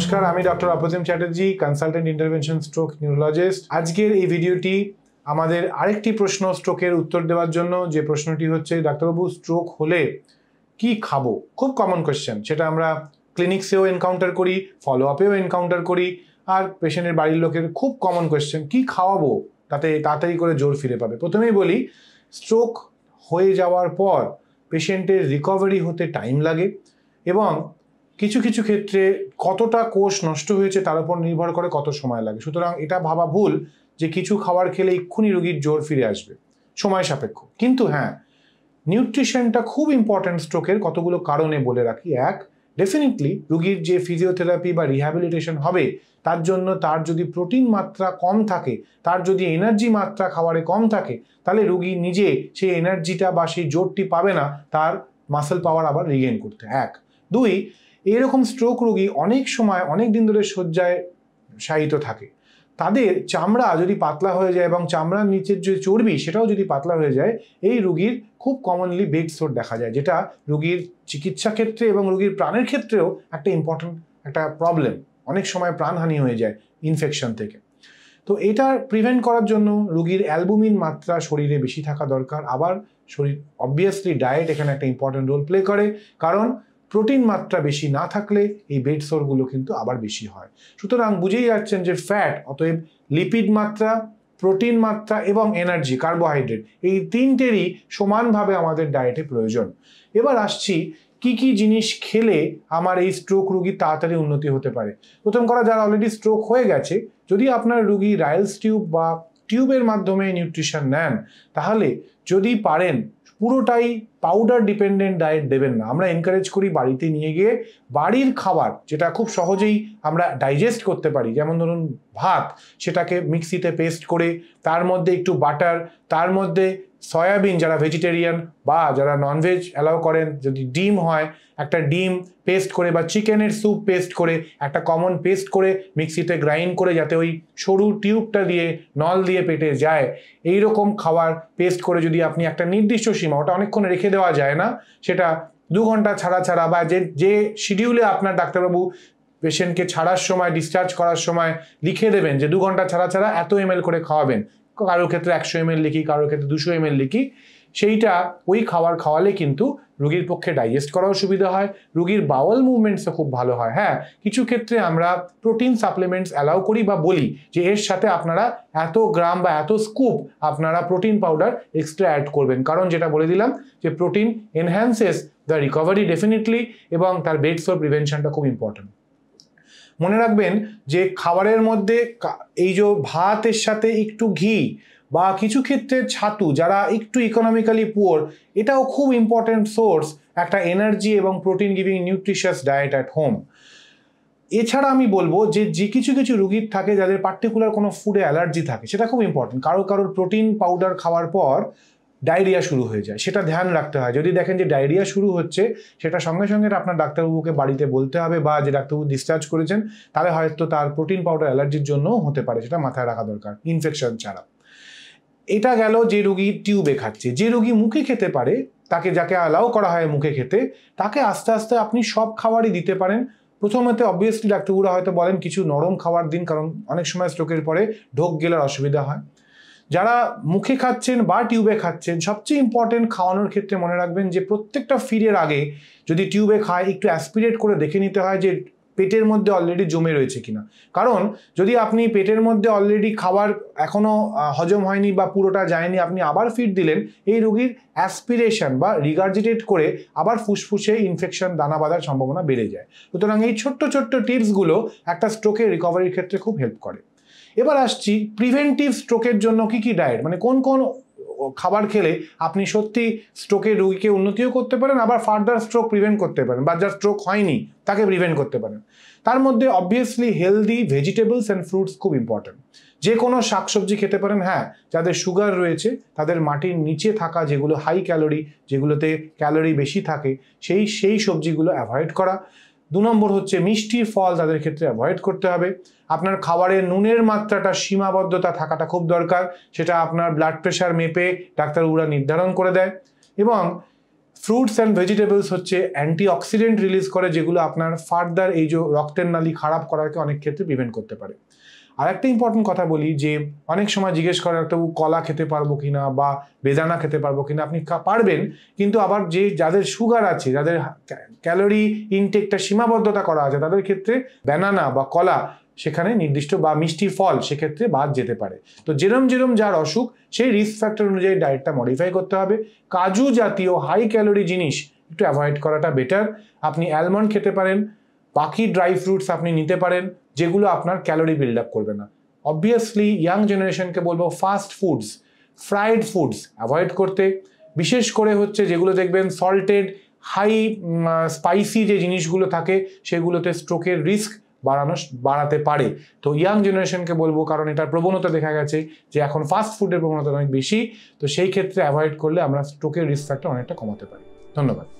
নমস্কার আমি doctor Apratim Chatterjee consultant intervention stroke neurologist আজকের এই ভিডিওটি আমাদের আরেকটি প্রশ্ন স্ট্রোকের উত্তর দেওয়ার জন্য যে প্রশ্নটি হচ্ছে ডাক্তারবাবু স্ট্রোক হলে কি খাবো খুব কমন কোয়েশ্চেন সেটা আমরা ক্লিনিক্সেও এনকাউন্টার করি ফলো আপেও এনকাউন্টার করি আর পেশেন্টের বাড়ির লোকের খুব কমন কোয়েশ্চেন কি খাওয়াবো তাতে তাড়াতাড়ি করে জোর ফিরে পাবে প্রথমেই বলি স্ট্রোক হয়ে যাওয়ার পর পেশেন্টের রিকভারি হতে টাইম লাগে এবং কিছু কিছু ক্ষেত্রে কতটা কোষ নষ্ট হয়েছে তার উপর নির্ভর করে কত সময় লাগে সুতরাং এটা ভাবা ভুল যে কিছু খাবার খেলে এক্ষুনি রোগীর জোর ফিরে আসবে সময় সাপেক্ষ কিন্তু হ্যাঁ নিউট্রিশনটা খুব ইম্পর্ট্যান্ট স্ট্রোকের কতগুলো কারণে বলে রাখি এক ডেফিনেটলি রুগীর যে ফিজিওথেরাপি বা রিহ্যাবিলিটেশন হবে তার জন্য তার যদি প্রোটিন মাত্রা কম থাকে তার যদি এনার্জি মাত্রা খাবারে কম থাকে তাহলে রুগী নিজে সেই এনার্জিটা বা সেই জোরটি পাবে না তার মাসেল পাওয়ার আবার রিগেন করতে এক দুই এরকম স্ট্রোক রোগী অনেক সময় অনেক দিন ধরে শয্যায় শায়িত থাকে তাদের চামড়া যদি পাতলা হয়ে যায় এবং চামড়ার নিচের যে চর্বি সেটাও যদি পাতলা হয়ে যায় এই রুগীর খুব কমনলি বেগ সোর দেখা যায় যেটা রুগীর চিকিৎসা ক্ষেত্রে এবং রুগীর প্রাণের ক্ষেত্রেও একটা ইম্পর্টেন্ট একটা প্রবলেম অনেক সময় প্রাণহানি হয়ে যায় ইনফেকশন থেকে তো এটা প্রিভেন্ট করার জন্য রুগীর অ্যালবুমিন মাত্রা শরীরে বেশি থাকা দরকার আবার শরীর অবভিয়াসলি ডায়েট এখানে একটা ইম্পর্টেন্ট রোল প্লে করে কারণ প্রোটিন মাত্রা বেশি না থাকলে এই বেড সোরগুলো কিন্তু আবার বেশি হয় সুতরাং বুঝেই যাচ্ছেন যে ফ্যাট অতএব লিপিড মাত্রা প্রোটিন মাত্রা এবং এনার্জি কার্বোহাইড্রেট এই তিনটেরই সমানভাবে আমাদের ডায়েটে প্রয়োজন এবার আসছি কি কি জিনিস খেলে আমার এই স্ট্রোক রুগীর তাড়াতাড়ি উন্নতি হতে পারে প্রথম কথা যারা অলরেডি স্ট্রোক হয়ে গেছে যদি আপনার রুগী রায়েলস টিউব বা টিউবের মাধ্যমে নিউট্রিশন নেন তাহলে যদি পারেন পুরোটাই পাউডার ডিপেন্ডেন্ট ডায়েট দেবেন না আমরা এনকারেজ করি বাড়িতে নিয়ে গিয়ে বাড়ির খাবার যেটা খুব সহজেই আমরা ডাইজেস্ট করতে পারি যেমন ধরুন ভাত সেটাকে মিক্সিতে পেস্ট করে তার মধ্যে একটু বাটার তার মধ্যে সয়াবিন যারা ভেজিটেরিয়ান বা যারা ননভেজ অ্যালাউ করেন যদি ডিম হয় একটা ডিম পেস্ট করে বা চিকেনের স্যুপ পেস্ট করে একটা কমন পেস্ট করে মিক্সিতে গ্রাইন্ড করে যাতে ওই সরু টিউবটা দিয়ে নল দিয়ে পেটে যায় এই রকম খাবার পেস্ট করে যদি আপনি একটা নির্দিষ্ট সীমা ওটা অনেকক্ষণ রেখে দেওয়া যায় না সেটা দু ঘন্টা ছাড়া ছাড়া বা যে যে শিডিউলে আপনার ডাক্তারবাবু পেশেন্টকে ছাড়ার সময় ডিসচার্জ করার সময় লিখে দেবেন যে দু ঘন্টা ছাড়া ছাড়া এত এম করে খাওয়াবেন কারোর ক্ষেত্রে একশো এম লিখি কারোর ক্ষেত্রে দুশো এম লিখি সেইটা ওই খাবার খাওয়ালে কিন্তু রুগীর পক্ষে ডাইজেস্ট করাও সুবিধা হয় রুগীর বাওয়াল মুভমেন্টসও খুব ভালো হয় হ্যাঁ কিছু ক্ষেত্রে আমরা প্রোটিন সাপ্লিমেন্টস অ্যালাউ করি বা বলি যে এর সাথে আপনারা এত গ্রাম বা এত স্কুপ আপনারা প্রোটিন পাউডার এক্সট্রা অ্যাড করবেন কারণ যেটা বলে দিলাম যে protein enhances the recovery definitely এবং তার বেডস ফর প্রিভেনশনটা খুব ইম্পর্ট্যান্ট মনে রাখবেন যে খাবারের মধ্যে এই যে ভাতের সাথে একটু ঘি বা কিছু ক্ষেত্রে ছাতু যারা একটু ইকোনমিক্যালি পুয়ার এটাও খুব ইম্পর্ট্যান্ট সোর্স একটা এনার্জি এবং protein giving nutritious diet at home এছাড়া আমি বলবো যে যে কিছু কিছু রুগীর থাকে যাদের পার্টিকুলার কোনো ফুডে অ্যালার্জি থাকে সেটা খুব ইম্পর্টেন্ট কারো কারোর প্রোটিন পাউডার খাওয়ার পর ডায়রিয়া শুরু হয়ে যায় সেটা ধ্যান রাখতে হয় যদি দেখেন যে ডায়রিয়া শুরু হচ্ছে সেটা সঙ্গে সঙ্গে আপনার ডাক্তারবাবুকে বাড়িতে বলতে হবে বা যে ডাক্তারবাবু ডিসচার্জ করেছেন তাহলে হয়তো তার প্রোটিন পাউডার অ্যালার্জির জন্যও হতে পারে সেটা মাথায় রাখা দরকার ইনফেকশন ছাড়া এটা গেল যে রুগী টিউবে খাচ্ছে যে রুগী মুখে খেতে পারে তাকে যাকে অ্যালাউ করা হয় মুখে খেতে তাকে আস্তে আস্তে আপনি সব খাবারই দিতে পারেন প্রথমেতে অবভিয়াসলি ডাক্তারবাবুরা হয়তো বলেন কিছু নরম খাবার দিন কারণ অনেক সময় স্ট্রোকের পরে ঢোক গেলার অসুবিধা হয় যারা মুখে খাচ্ছেন বা টিউবে খাচ্ছেন সবচেয়ে ইম্পর্টেন্ট খাওয়ানোর ক্ষেত্রে মনে রাখবেন যে প্রত্যেকটা ফিডের আগে যদি টিউবে খায় একটু অ্যাসপিরেট করে দেখে নিতে হয় যে পেটের মধ্যে অলরেডি জমে রয়েছে কিনা কারণ যদি আপনি পেটের মধ্যে অলরেডি খাবার এখনও হজম হয়নি বা পুরোটা যায়নি আপনি আবার ফিট দিলেন এই রোগীর অ্যাসপিরেশন বা রিগার্জিটেট করে আবার ফুসফুসে ইনফেকশন দানা বাঁধার সম্ভাবনা বেড়ে যায় সুতরাং এই ছোট্ট ছোট্ট টিপসগুলো একটা স্ট্রোকের রিকভারির ক্ষেত্রে খুব হেল্প করে এবার আসছি প্রিভেন্টিভ স্ট্রোকের জন্য কি কি ডায়েট মানে কোন কোন খাবার খেলে আপনি সত্যি স্ট্রোকের রুগীকে উন্নতিও করতে পারেন আবার ফার্দার স্ট্রোক প্রিভেন্ট করতে পারেন বা যার স্ট্রোক হয়নি তাকে প্রিভেন্ট করতে পারেন তার মধ্যে obviously healthy vegetables and fruits খুব ইম্পর্ট্যান্ট যে কোনো শাকসবজি খেতে পারেন হ্যাঁ যাদের সুগার রয়েছে তাদের মাটির নিচে থাকা যেগুলো হাই ক্যালোরি যেগুলোতে ক্যালোরি বেশি থাকে সেই সেই সবজিগুলো অ্যাভয়েড করা দু নম্বর হচ্ছে মিষ্টি ফল তাদের ক্ষেত্রে অ্যাভয়েড করতে হবে আপনার খাবারে নুনের মাত্রাটা সীমাবদ্ধতা থাকাটা খুব দরকার সেটা আপনার ব্লাড প্রেশার মেপে ডাক্তার উরা নির্ধারণ করে দেয় এবং ফ্রুটস অ্যান্ড ভেজিটেবলস হচ্ছে অ্যান্টি অক্সিডেন্ট রিলিজ করে যেগুলো আপনার ফার্দার এই যে রক্তের নালি খারাপ করাকে অনেক ক্ষেত্রে প্রিভেন্ট করতে পারে আর একটা ইম্পর্টেন্ট কথা বলি যে অনেক সময় জিজ্ঞেস করে একটা কলা খেতে পারবো কিনা বা বেদানা খেতে পারবো কিনা আপনি পারবেন কিন্তু আবার যে যাদের সুগার আছে যাদের ক্যালোরি ইনটেকটা সীমাবদ্ধতা করা আছে তাদের ক্ষেত্রে ব্যানানা বা কলা সেখানে নির্দিষ্ট বা মিষ্টি ফল সেক্ষেত্রে বাদ যেতে পারে তো যেরম যেরম যার অসুখ সেই রিস্ক ফ্যাক্টর অনুযায়ী ডায়েটটা মডিফাই করতে হবে কাজু জাতীয় হাই ক্যালোরি জিনিস একটু অ্যাভয়েড করাটা বেটার আপনি অ্যালমন্ড খেতে পারেন বাকি ড্রাই ফ্রুটস আপনি নিতে পারেন যেগুলো আপনার ক্যালোরি বিল্ড আপ করবে না অবভিয়াসলি ইয়াং জেনারেশনকে বলবো fast foods fried foods avoid করতে বিশেষ করে হচ্ছে যেগুলো দেখবেন সল্টেড হাই স্পাইসি যে জিনিসগুলো থাকে সেগুলোতে স্ট্রোকের রিস্ক বাড়ানো বাড়াতে পারে তো ইয়াং জেনারেশনকে বলবো কারণ এটার প্রবণতা দেখা গেছে যে এখন ফাস্ট ফুডের প্রবণতা অনেক বেশি তো সেই ক্ষেত্রে অ্যাভয়েড করলে আমরা স্ট্রোকের রিস্ক ফ্যাক্টর অনেকটা কমাতে পারি ধন্যবাদ